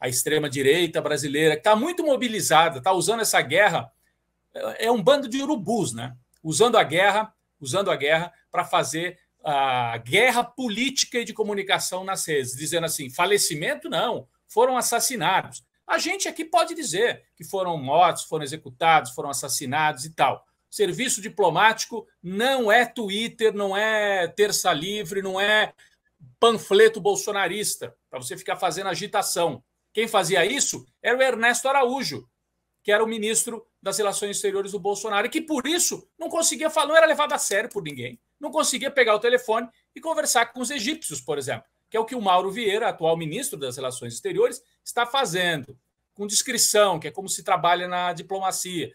a extrema-direita brasileira, que está muito mobilizada, está usando essa guerra, é, é um bando de urubus, né? Usando a guerra, usando a guerra para fazer a guerra política e de comunicação nas redes, dizendo assim: falecimento não, foram assassinados. A gente aqui pode dizer que foram mortos, foram executados, foram assassinados e tal. Serviço diplomático não é Twitter, não é Terça Livre, não é panfleto bolsonarista para você ficar fazendo agitação. Quem fazia isso era o Ernesto Araújo, que era o ministro das Relações Exteriores do Bolsonaro, e que por isso não conseguia falar, não era levado a sério por ninguém, não conseguia pegar o telefone e conversar com os egípcios, por exemplo, que é o que o Mauro Vieira, atual ministro das Relações Exteriores, está fazendo, com discrição, que é como se trabalha na diplomacia,